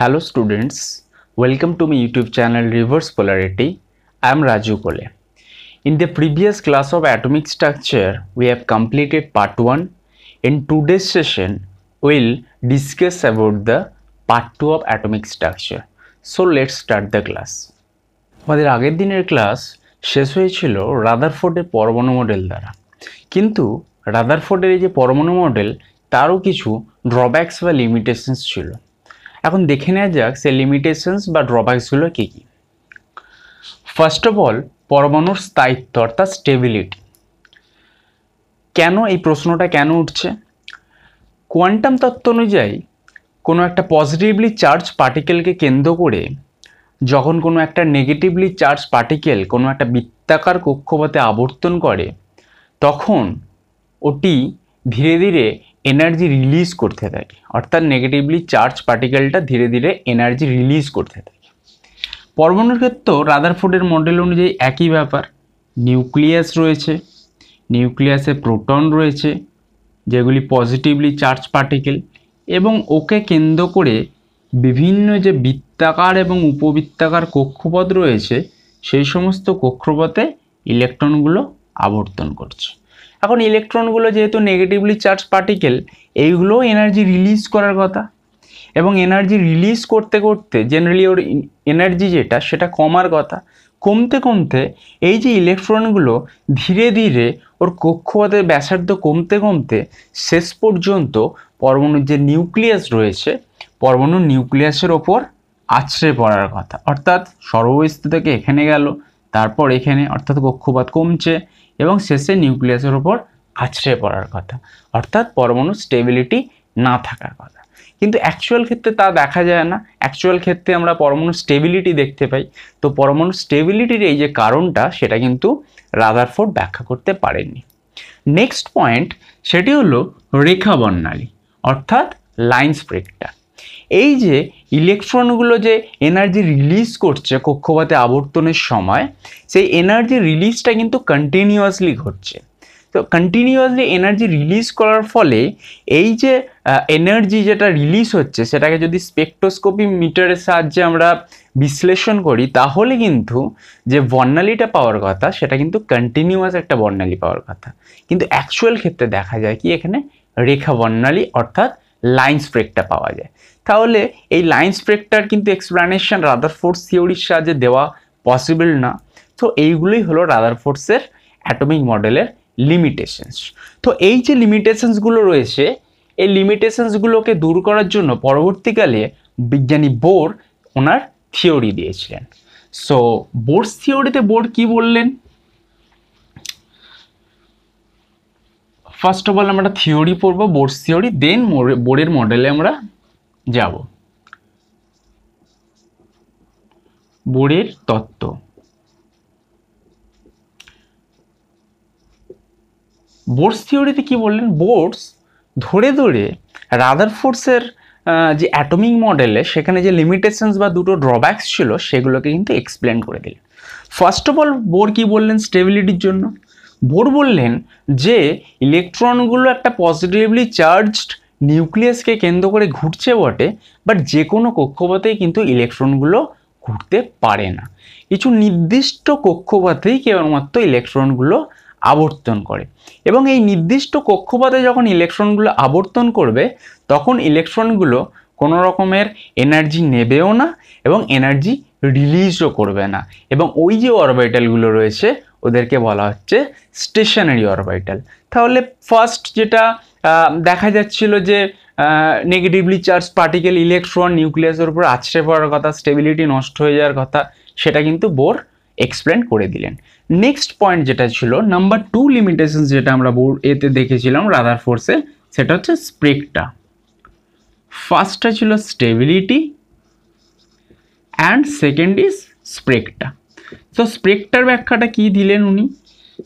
Hello students, welcome to my YouTube channel Reverse Polarity. I am Raju Kole. In the previous class of atomic structure, we have completed part 1. In today's session, we'll discuss about the part 2 of atomic structure. So let's start the class. আমাদের আগের দিনের class শেষ হয়েছিল রাদারফোর্ডের পরমাণু model দ্বারা কিন্তু রাদারফোর্ডের এই যে পরমাণু মডেল তারও কিছু ড্রব্যাকস বা লিমিটেশনস ছিল এখন দেখে নেওয়া যাক সে লিমিটেশনস বা ড্রব্যাক্সগুলো কী কী ফার্স্ট অফ অল পরমাণুর স্থায়িত্ব অর্থাৎ স্টেবিলিটি কেন এই প্রশ্নটা কেন উঠছে কোয়ান্টাম তত্ত্ব অনুযায়ী কোনো একটা পজিটিভলি চার্জ পার্টিকেলকে কেন্দ্র করে যখন কোনো একটা নেগেটিভলি চার্জ পার্টিকেল কোনো একটা বৃত্তাকার কক্ষপথে আবর্তন করে তখন ওটি ধীরে ধীরে এনার্জি রিলিজ করতে থাকে অর্থাৎ নেগেটিভলি চার্জ পার্টিকেলটা ধীরে ধীরে এনার্জি রিলিজ করতে থাকে পরমাণুর ক্ষেত্রেও রাদারফুডের মডেল অনুযায়ী একই ব্যাপার নিউক্লিয়াস রয়েছে নিউক্লিয়াসে প্রোটন রয়েছে যেগুলি পজিটিভলি চার্জ পার্টিকেল এবং ওকে কেন্দ্র করে বিভিন্ন যে বৃত্তাকার এবং উপবৃত্তাকার কক্ষপথ রয়েছে সেই সমস্ত কক্ষপথে ইলেকট্রনগুলো আবর্তন করছে এখন ইলেকট্রনগুলো যেহেতু নেগেটিভলি চার্জ পার্টিকেল এইগুলোও এনার্জি রিলিজ করার কথা এবং এনার্জি রিলিজ করতে করতে জেনারেলি ওর এনার্জি যেটা সেটা কমার কথা কমতে কমতে এই যে ইলেকট্রনগুলো ধীরে ধীরে ওর কক্ষপথের ব্যাসার্ধ কমতে কমতে শেষ পর্যন্ত পরমাণুর যে নিউক্লিয়াস রয়েছে পরমাণুর নিউক্লিয়াসের ওপর আছড়ে পড়ার কথা অর্থাৎ সর্বস্থ থেকে এখানে গেল তারপর এখানে অর্থাৎ কক্ষপাত কমছে এবং শেষে নিউক্লিয়াসের উপর আছড়ে পড়ার কথা অর্থাৎ পরমাণু স্টেবিলিটি না থাকার কথা কিন্তু অ্যাকচুয়াল ক্ষেত্রে তা দেখা যায় না অ্যাকচুয়াল ক্ষেত্রে আমরা পরমাণু স্টেবিলিটি দেখতে পাই তো পরমাণু স্টেবিলিটির এই যে কারণটা সেটা কিন্তু রাদারফোর্ড ব্যাখ্যা করতে পারেননি নেক্সট পয়েন্ট সেটি হলো রেখা বর্ণালী অর্থাৎ লাইন স্প্রেকটা এই যে ইলেকট্রনগুলো যে এনার্জি রিলিজ করছে কক্ষপাতে আবর্তনের সময় সেই এনার্জি রিলিজটা কিন্তু কন্টিনিউয়াসলি ঘটছে তো কন্টিনিউয়াসলি এনার্জি রিলিজ করার ফলে এই যে এনার্জি যেটা রিলিজ হচ্ছে সেটাকে যদি স্পেকট্রোস্কোপি মিটারের সাহায্যে আমরা বিশ্লেষণ করি তাহলে কিন্তু যে বর্ণালীটা পাওয়ার কথা সেটা কিন্তু কন্টিনিউয়াস একটা বর্ণালী পাওয়ার কথা কিন্তু অ্যাকচুয়াল ক্ষেত্রে দেখা যায় কি এখানে রেখা বর্ণালী অর্থাৎ লাইন স্প্রেকটা পাওয়া যায় তাহলে এই লাইন স্প্রেকটার কিন্তু এক্সপ্লানেশন রাদার ফোর্স থিওরির সাহায্যে দেওয়া পসিবল না তো এইগুলোই হলো রাদার ফোর্সের অ্যাটমিক মডেলের লিমিটেশনস তো এই যে লিমিটেশনসগুলো রয়েছে এই লিমিটেশনসগুলোকে দূর করার জন্য পরবর্তীকালে বিজ্ঞানী বোর ওনার থিওরি দিয়েছিলেন সো বোর্স থিওরিতে বোর কি বললেন ফার্স্ট অফ অল আমরা থিওরি পড়বো বোর্স থিওরি দেন বোর্ডের মডেলে আমরা যাব বোরের তত্ত্ব বোর্ডস থিওরিতে কি বললেন বোর্ডস ধরে ধরে রাদার ফোর্সের যে অ্যাটমিক মডেলে সেখানে যে লিমিটেশনস বা দুটো ড্রব্যাকস ছিল সেগুলোকে কিন্তু এক্সপ্লেন করে দিলেন ফার্স্ট অফ অল বোর কি বললেন স্টেবিলিটির জন্য বোর বললেন যে ইলেকট্রনগুলো একটা পজিটিভলি চার্জড নিউক্লিয়াসকে কেন্দ্র করে ঘুরছে বটে বাট যে কোনো কক্ষপথেই কিন্তু ইলেকট্রনগুলো ঘুরতে পারে না কিছু নির্দিষ্ট কক্ষপথেই কেবলমাত্র ইলেকট্রনগুলো আবর্তন করে এবং এই নির্দিষ্ট কক্ষপথে যখন ইলেকট্রনগুলো আবর্তন করবে তখন ইলেকট্রনগুলো কোনো রকমের এনার্জি নেবেও না এবং এনার্জি রিলিজও করবে না এবং ওই যে অরবাইটালগুলো রয়েছে ওদেরকে বলা হচ্ছে স্টেশনারি অরবাইটাল তাহলে ফার্স্ট যেটা দেখা যাচ্ছিল যে নেগেটিভলি চার্জ পার্টিকেল ইলেকট্রন নিউক্লিয়াসের উপর আছড়ে পড়ার কথা স্টেবিলিটি নষ্ট হয়ে যাওয়ার কথা সেটা কিন্তু বোর এক্সপ্লেন করে দিলেন নেক্সট পয়েন্ট যেটা ছিল নাম্বার টু লিমিটেশন যেটা আমরা বোর এতে দেখেছিলাম রাদার ফোর্সে সেটা হচ্ছে স্প্রেকটা ফার্স্টটা ছিল স্টেবিলিটি অ্যান্ড সেকেন্ড ইজ স্প্রেকটা তো স্প্রেকটার ব্যাখ্যাটা কি দিলেন উনি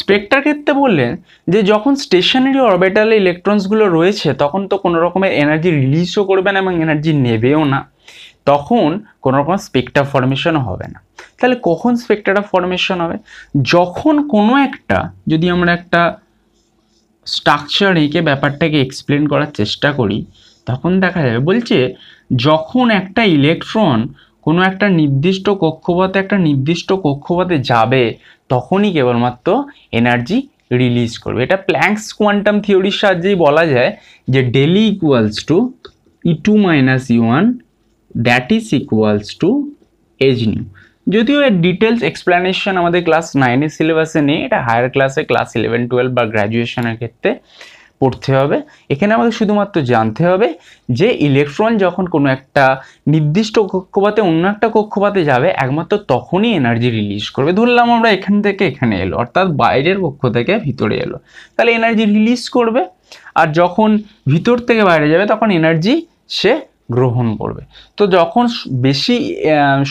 স্পেক্টার ক্ষেত্রে বললেন যে যখন স্টেশনারি অরবিটালে ইলেকট্রনসগুলো রয়েছে তখন তো কোনো রকমের এনার্জি রিলিজও করবে না এবং এনার্জি নেবেও না তখন কোনো রকম স্পেক্টার ফর্মেশন হবে না তাহলে কখন স্পেক্টারটা ফরমেশন হবে যখন কোনো একটা যদি আমরা একটা স্ট্রাকচার এঁকে ব্যাপারটাকে এক্সপ্লেন করার চেষ্টা করি তখন দেখা যাবে বলছে যখন একটা ইলেকট্রন কোনো একটা নির্দিষ্ট কক্ষপথে একটা নির্দিষ্ট কক্ষপথে যাবে তখনই কেবলমাত্র এনার্জি রিলিজ করবে এটা প্ল্যাঙ্কস কোয়ান্টাম থিওরির সাহায্যেই বলা যায় যে ডেলি equals to E two minus E one that is equals to h nu যদিও এর ডিটেলস এক্সপ্ল্যানেশন আমাদের ক্লাস নাইনের সিলেবাসে নেই এটা হায়ার ক্লাসে ক্লাস ইলেভেন টুয়েলভ বা গ্র্যাজুয়েশনের ক্ষেত্রে পড়তে হবে এখানে আমাদের শুধুমাত্র জানতে হবে যে ইলেকট্রন যখন কোনো একটা নির্দিষ্ট কক্ষপাতে অন্য একটা কক্ষপাতে যাবে একমাত্র তখনই এনার্জি রিলিজ করবে ধরলাম আমরা এখান থেকে এখানে এলো অর্থাৎ বাইরের কক্ষ থেকে ভিতরে এলো তাহলে এনার্জি রিলিজ করবে আর যখন ভিতর থেকে বাইরে যাবে তখন এনার্জি সে গ্রহণ করবে তো যখন বেশি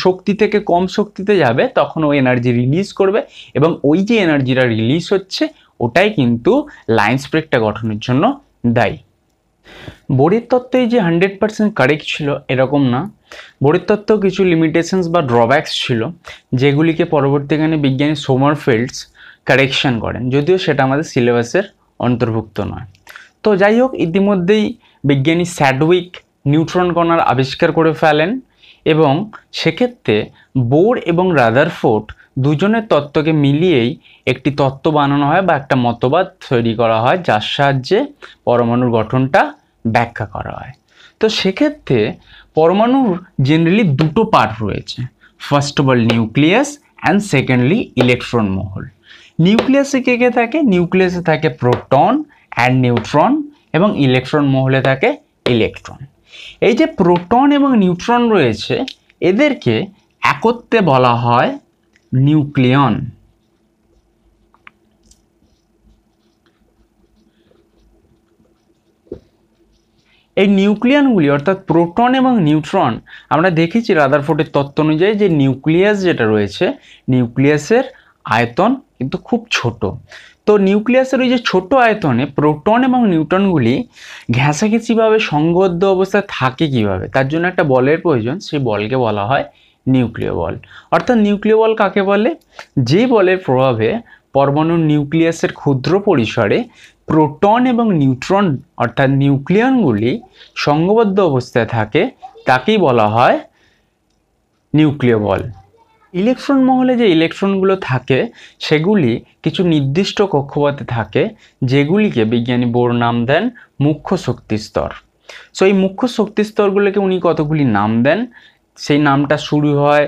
শক্তি থেকে কম শক্তিতে যাবে তখন ও এনার্জি রিলিজ করবে এবং ওই যে এনার্জিটা রিলিজ হচ্ছে ওটাই কিন্তু লাইন স্প্রেকটা গঠনের জন্য দায়ী বড়ির তত্ত্বে যে হান্ড্রেড পার্সেন্ট কারেক্ট ছিল এরকম না বড়ির তত্ত্ব কিছু লিমিটেশনস বা ড্রব্যাকস ছিল যেগুলিকে পরবর্তীকালে বিজ্ঞানী সোমার ফিল্ডস কারেকশান করেন যদিও সেটা আমাদের সিলেবাসের অন্তর্ভুক্ত নয় তো যাই হোক ইতিমধ্যেই বিজ্ঞানী স্যাডউইক নিউট্রন কণার আবিষ্কার করে ফেলেন এবং সেক্ষেত্রে বোর এবং রাদারফোর্ট দুজনের তত্ত্বকে মিলিয়েই একটি তত্ত্ব বানানো হয় বা একটা মতবাদ তৈরি করা হয় যার সাহায্যে পরমাণুর গঠনটা ব্যাখ্যা করা হয় তো সেক্ষেত্রে পরমাণুর জেনারেলি দুটো পার্ট রয়েছে first of all nucleus and secondly electron মহল নিউক্লিয়াসে কে কে থাকে নিউক্লিয়াসে থাকে প্রোটন অ্যান্ড নিউট্রন এবং ইলেকট্রন মহলে থাকে ইলেকট্রন এই যে প্রোটন এবং নিউট্রন রয়েছে এদেরকে একত্রে বলা হয় নিউক্লিয়ন এই নিউক্লিয়ানগুলি অর্থাৎ প্রোটন এবং নিউট্রন আমরা দেখেছি ফোর্টের তত্ত্ব অনুযায়ী যে নিউক্লিয়াস যেটা রয়েছে নিউক্লিয়াসের আয়তন কিন্তু খুব ছোট তো নিউক্লিয়াসের ওই যে ছোট আয়তনে প্রোটন এবং নিউট্রনগুলি ঘেঁষাঘেঁচিভাবে সংবদ্ধ অবস্থায় থাকে কিভাবে তার জন্য একটা বলের প্রয়োজন সেই বলকে বলা হয় নিউক্লিয় বল অর্থাৎ নিউক্লিয় বল কাকে বলে যে বলের প্রভাবে পরমাণুর নিউক্লিয়াসের ক্ষুদ্র পরিসরে প্রোটন এবং নিউট্রন অর্থাৎ নিউক্লিয়নগুলি সঙ্গবদ্ধ অবস্থায় থাকে তাকেই বলা হয় নিউক্লিয় বল ইলেকট্রন মহলে যে ইলেকট্রনগুলো থাকে সেগুলি কিছু নির্দিষ্ট কক্ষপথে থাকে যেগুলিকে বিজ্ঞানী বোর নাম দেন মুখ্য শক্তিস্তর সো এই মুখ্য শক্তিস্তরগুলোকে উনি কতগুলি নাম দেন সেই নামটা শুরু হয়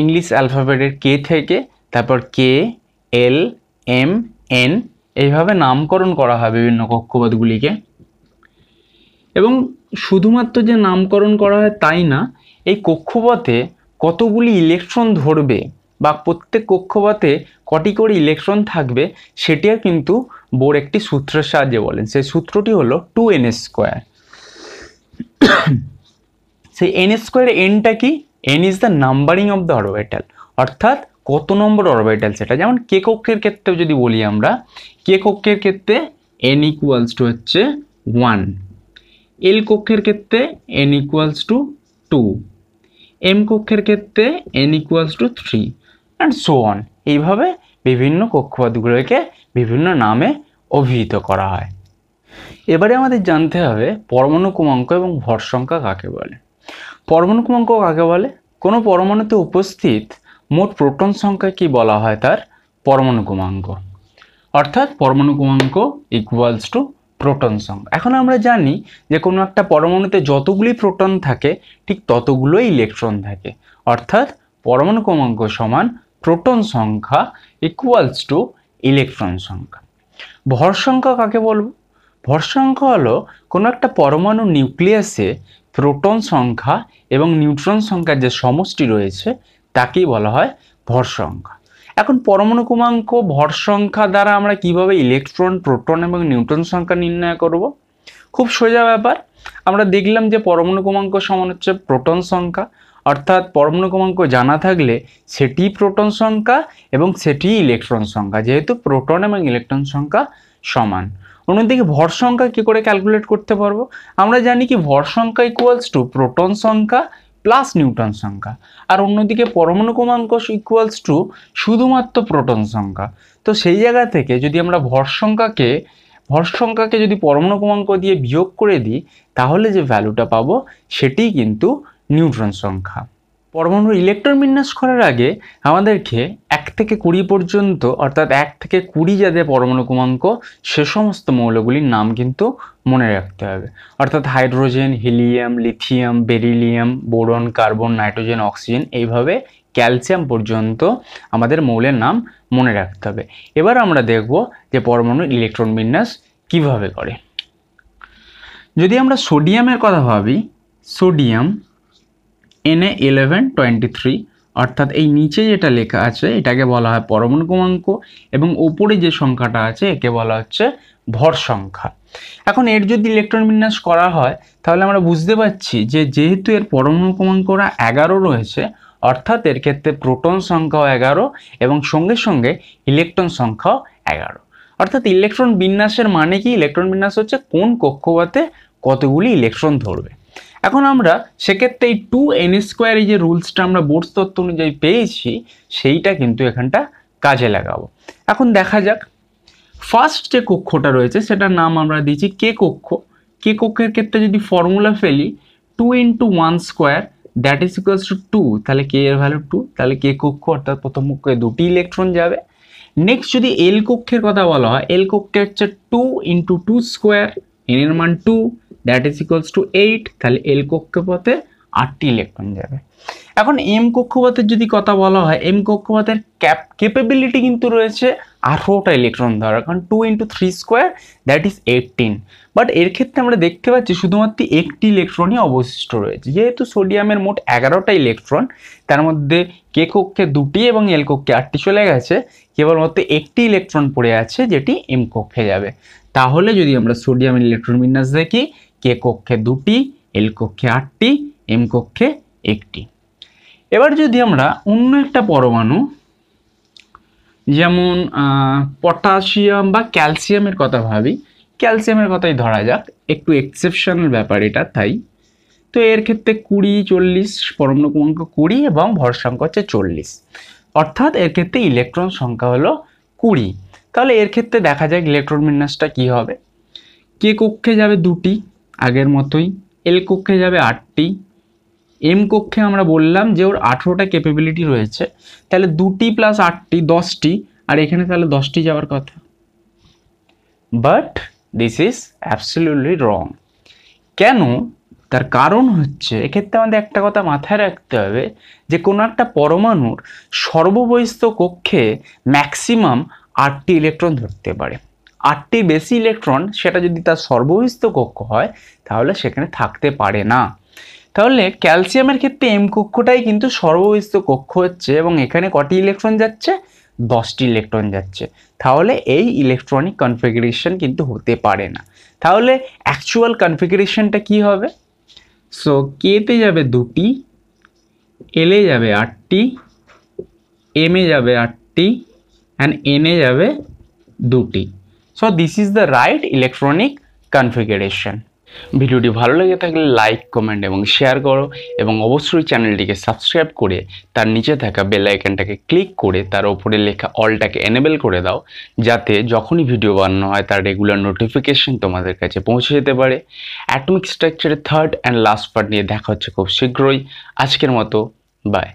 ইংলিশ অ্যালফাবেটের কে থেকে তারপর কে এল এম এন এইভাবে নামকরণ করা হয় বিভিন্ন কক্ষপথগুলিকে এবং শুধুমাত্র যে নামকরণ করা হয় তাই না এই কক্ষপথে কতগুলি ইলেকট্রন ধরবে বা প্রত্যেক কক্ষপথে কটি করে ইলেকট্রন থাকবে সেটিও কিন্তু বোর একটি সূত্রের সাহায্যে বলেন সেই সূত্রটি হলো টু এন স্কোয়ার সেই এন স্কোয়ারের এনটা কি n is the numbering of the orbital অর্থাৎ কত নম্বর অরবাইটাল সেটা যেমন কে কক্ষের ক্ষেত্রেও যদি বলি আমরা কে কক্ষের ক্ষেত্রে এন ইকুয়ালস টু হচ্ছে ওয়ান এল কক্ষের ক্ষেত্রে n equals to two M কক্ষের ক্ষেত্রে n equals to three and so on এইভাবে বিভিন্ন কক্ষপথগুলোকে বিভিন্ন নামে অভিহিত করা হয় এবারে আমাদের জানতে হবে পরমাণু ক্রমাঙ্ক এবং ভর সংখ্যা কাকে বলে পরমাণু ক্রমাঙ্ক কাকে বলে কোনো পরমাণুতে উপস্থিত মোট প্রোটন সংখ্যাকে বলা হয় তার পরমাণু ক্রমাঙ্ক অর্থাৎ পরমাণু ক্রমাঙ্ক ইকুয়ালস টু প্রোটন সংখ্যা এখন আমরা জানি যে কোনো একটা পরমাণুতে যতগুলি প্রোটন থাকে ঠিক ততগুলোই ইলেকট্রন থাকে অর্থাৎ পরমাণু ক্রমাঙ্ক সমান প্রোটন সংখ্যা ইকুয়ালস টু ইলেকট্রন সংখ্যা ভর সংখ্যা কাকে বলবো ভর সংখ্যা হলো কোনো একটা পরমাণু নিউক্লিয়াসে প্রোটন সংখ্যা এবং নিউট্রন সংখ্যার যে সমষ্টি রয়েছে তাকেই বলা হয় ভর সংখ্যা এখন পরমাণু কুমাঙ্ক ভর সংখ্যা দ্বারা আমরা কিভাবে ইলেকট্রন প্রোটন এবং নিউট্রন সংখ্যা নির্ণয় করব খুব সোজা ব্যাপার আমরা দেখলাম যে পরমাণু কুমাঙ্ক সমান হচ্ছে প্রোটন সংখ্যা অর্থাৎ পরমাণু কুমাঙ্ক জানা থাকলে সেটি প্রোটন সংখ্যা এবং সেটি ইলেকট্রন সংখ্যা যেহেতু প্রোটন এবং ইলেকট্রন সংখ্যা সমান অন্যদিকে ভর সংখ্যা কী করে ক্যালকুলেট করতে পারবো আমরা জানি কি ভর সংখ্যা ইকুয়ালস টু প্রোটন সংখ্যা প্লাস নিউটন সংখ্যা আর অন্যদিকে পরমাণু কমাঙ্ক ইকুয়ালস টু শুধুমাত্র প্রোটন সংখ্যা তো সেই জায়গা থেকে যদি আমরা ভর সংখ্যাকে ভর সংখ্যাকে যদি পরমাণু কমাঙ্ক দিয়ে বিয়োগ করে দিই তাহলে যে ভ্যালুটা পাবো সেটি কিন্তু নিউট্রন সংখ্যা পরমাণুর ইলেকট্রন বিন্যাস করার আগে আমাদেরকে এক থেকে কুড়ি পর্যন্ত অর্থাৎ এক থেকে কুড়ি যাদের পরমাণু ক্রমাঙ্ক সে সমস্ত মৌলগুলির নাম কিন্তু মনে রাখতে হবে অর্থাৎ hydrogen helium lithium beryllium boron carbon nitrogen oxygen এইভাবে ক্যালসিয়াম পর্যন্ত আমাদের মৌলের নাম মনে রাখতে হবে এবার আমরা দেখব যে পরমাণু ইলেকট্রন বিন্যাস কিভাবে করে যদি আমরা সোডিয়ামের কথা ভাবি sodium N A eleven twenty three অর্থাৎ এই নিচে যেটা লেখা আছে এটাকে বলা হয় পরমাণু ক্রমাঙ্ক এবং ওপরে যে সংখ্যাটা আছে একে বলা হচ্ছে ভর সংখ্যা এখন এর যদি ইলেকট্রন বিন্যাস করা হয় তাহলে আমরা বুঝতে পারছি যে যেহেতু এর পরমাণু ক্রমাঙ্করা এগারো রয়েছে অর্থাৎ এর ক্ষেত্রে প্রোটন সংখ্যাও এগারো এবং সঙ্গে সঙ্গে ইলেকট্রন সংখ্যাও এগারো অর্থাৎ ইলেকট্রন বিন্যাসের মানে কি ইলেকট্রন বিন্যাস হচ্ছে কোন কক্ষপথে কতগুলি ইলেকট্রন ধরবে এখন আমরা সেক্ষেত্রে এই টু এন স্কোয়ার এই যে রুলসটা আমরা বোর্ডস তত্ত্ব অনুযায়ী পেয়েছি সেইটা কিন্তু এখানটা কাজে লাগাবো এখন দেখা যাক ফার্স্ট যে কক্ষটা রয়েছে সেটার নাম আমরা দিয়েছি কে কক্ষ কে কক্ষের ক্ষেত্রে যদি ফর্মুলা ফেলি two into one square that is equals to two তাহলে কে এর ভ্যালু টু তাহলে কে কক্ষ অর্থাৎ প্রথম কক্ষে দুটি ইলেকট্রন যাবে নেক্সট যদি এল কক্ষের কথা বলা হয় এল কক্ষে হচ্ছে two into two square n এর মান two that is equals to eight তাহলে এল কক্ষপথে আটটি ইলেকট্রন যাবে এখন এম কক্ষপথের যদি কথা বলা হয় এম কক্ষপথের ক্যাপ কেপেবিলিটি কিন্তু রয়েছে আঠেরোটা ইলেকট্রন ধরার কারণ two into three square that is eighteen but এর ক্ষেত্রে আমরা দেখতে পাচ্ছি শুধুমাত্র একটি ইলেকট্রনই অবশিষ্ট রয়েছে যেহেতু সোডিয়ামের মোট এগারোটা ইলেকট্রন তার মধ্যে কে কক্ষে দুটি এবং এল কক্ষে আটটি চলে গেছে কেবলমাত্র একটি ইলেকট্রন পড়ে আছে যেটি এম কক্ষে যাবে তাহলে যদি আমরা সোডিয়ামের ইলেকট্রন বিন্যাস দেখি কে কক্ষে দুটি এল কক্ষে আটটি এম কক্ষে একটি এবার যদি আমরা অন্য একটা পরমাণু যেমন পটাশিয়াম বা ক্যালসিয়ামের কথা ভাবি ক্যালসিয়ামের কথাই ধরা যাক একটু এক্সেপশনাল ব্যাপার এটা তাই তো এর ক্ষেত্রে কুড়ি চল্লিশ পরমাণু ক্রমাঙ্ক কুড়ি এবং ভর সংখ্যা হচ্ছে চল্লিশ অর্থাৎ এর ক্ষেত্রে ইলেকট্রন সংখ্যা হলো কুড়ি তাহলে এর ক্ষেত্রে দেখা যাক ইলেকট্রন বিন্যাসটা কী হবে কে কক্ষে যাবে দুটি আগের মতোই এল কক্ষে যাবে আটটি এম কক্ষে আমরা বললাম যে ওর আঠেরোটা ক্যাপেবিলিটি রয়েছে তাহলে দুটি প্লাস আটটি দশটি আর এখানে তাহলে দশটি যাওয়ার কথা but this is absolutely wrong কেন তার কারণ হচ্ছে এক্ষেত্রে আমাদের একটা কথা মাথায় রাখতে হবে যে কোনো একটা পরমাণুর সর্ববয়স্ত কক্ষে ম্যাক্সিমাম আটটি ইলেকট্রন ধরতে পারে আটটি বেশি ইলেকট্রন সেটা যদি তার সর্বহিস্ত কক্ষ হয় তাহলে সেখানে থাকতে পারে না তাহলে ক্যালসিয়ামের ক্ষেত্রে এম কক্ষটাই কিন্তু সর্বহিস্ত কক্ষ হচ্ছে এবং এখানে কটি ইলেকট্রন যাচ্ছে দশটি ইলেকট্রন যাচ্ছে তাহলে এই ইলেকট্রনিক কনফিগারেশন কিন্তু হতে পারে না তাহলে অ্যাকচুয়াল কনফিগারেশনটা কি হবে সো কেতে যাবে দুটি এলে যাবে আটটি এমে যাবে আটটি অ্যান্ড এনে যাবে দুটি so this is the right electronic configuration ভিডিওটি ভালো লেগে থাকলে লাইক কমেন্ট এবং শেয়ার করো এবং অবশ্যই চ্যানেলটিকে সাবস্ক্রাইব করে তার নিচে থাকা বেল আইকনটাকে ক্লিক করে তার ওপরে লেখা অলটাকে এনেবেল করে দাও যাতে যখনই ভিডিও বানানো হয় তার রেগুলার নোটিফিকেশন তোমাদের কাছে পৌঁছে যেতে পারে অ্যাটমিক স্ট্রাকচারের থার্ড অ্যান্ড লাস্ট পার্ট নিয়ে দেখা হচ্ছে খুব শীঘ্রই আজকের মতো বাই